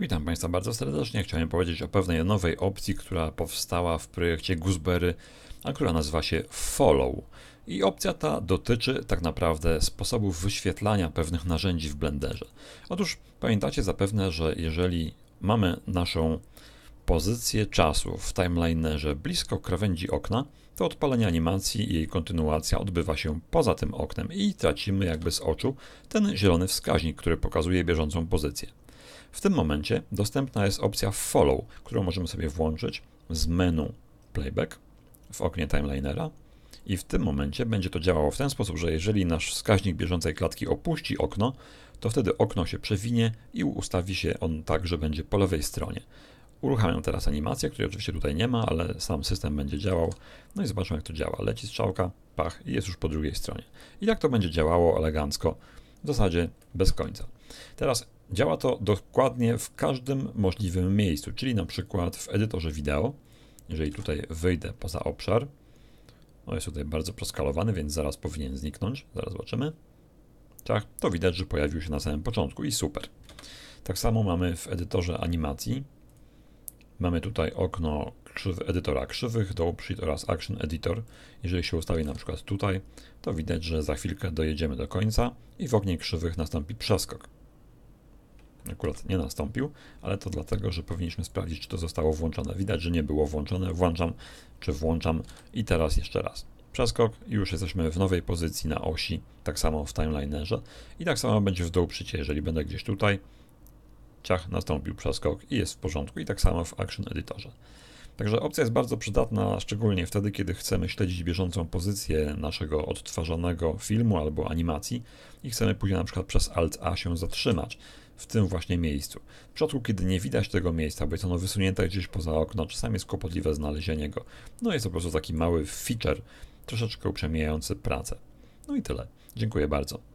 Witam Państwa bardzo serdecznie. Chciałem powiedzieć o pewnej nowej opcji, która powstała w projekcie Gooseberry, a która nazywa się Follow. I opcja ta dotyczy tak naprawdę sposobów wyświetlania pewnych narzędzi w Blenderze. Otóż pamiętacie zapewne, że jeżeli mamy naszą pozycję czasu w timelinerze blisko krawędzi okna, to odpalenie animacji i jej kontynuacja odbywa się poza tym oknem i tracimy jakby z oczu ten zielony wskaźnik, który pokazuje bieżącą pozycję. W tym momencie dostępna jest opcja Follow, którą możemy sobie włączyć z menu Playback w oknie Timelinera i w tym momencie będzie to działało w ten sposób, że jeżeli nasz wskaźnik bieżącej klatki opuści okno, to wtedy okno się przewinie i ustawi się on tak, że będzie po lewej stronie. Uruchamiam teraz animację, której oczywiście tutaj nie ma, ale sam system będzie działał. No i zobaczmy, jak to działa. Leci strzałka, pach i jest już po drugiej stronie. I tak to będzie działało elegancko, w zasadzie bez końca. Teraz Działa to dokładnie w każdym możliwym miejscu, czyli na przykład w edytorze wideo. Jeżeli tutaj wyjdę poza obszar, no jest tutaj bardzo proskalowany, więc zaraz powinien zniknąć. Zaraz zobaczymy. Tak, to widać, że pojawił się na samym początku i super. Tak samo mamy w edytorze animacji. Mamy tutaj okno krzyw, edytora krzywych, do Sheet oraz Action Editor. Jeżeli się ustawi na przykład tutaj, to widać, że za chwilkę dojedziemy do końca i w oknie krzywych nastąpi przeskok akurat nie nastąpił, ale to dlatego, że powinniśmy sprawdzić, czy to zostało włączone. Widać, że nie było włączone. Włączam czy włączam i teraz jeszcze raz. Przeskok i już jesteśmy w nowej pozycji na osi, tak samo w timelinerze i tak samo będzie w dół przycie, jeżeli będę gdzieś tutaj, ciach, nastąpił przeskok i jest w porządku i tak samo w Action Editorze. Także opcja jest bardzo przydatna, szczególnie wtedy, kiedy chcemy śledzić bieżącą pozycję naszego odtwarzanego filmu albo animacji i chcemy później na przykład przez Alt-A się zatrzymać w tym właśnie miejscu. W przypadku, kiedy nie widać tego miejsca, bo jest ono wysunięte gdzieś poza okno, czasami jest kłopotliwe znalezienie go. No jest to po prostu taki mały feature, troszeczkę uprzemijający pracę. No i tyle. Dziękuję bardzo.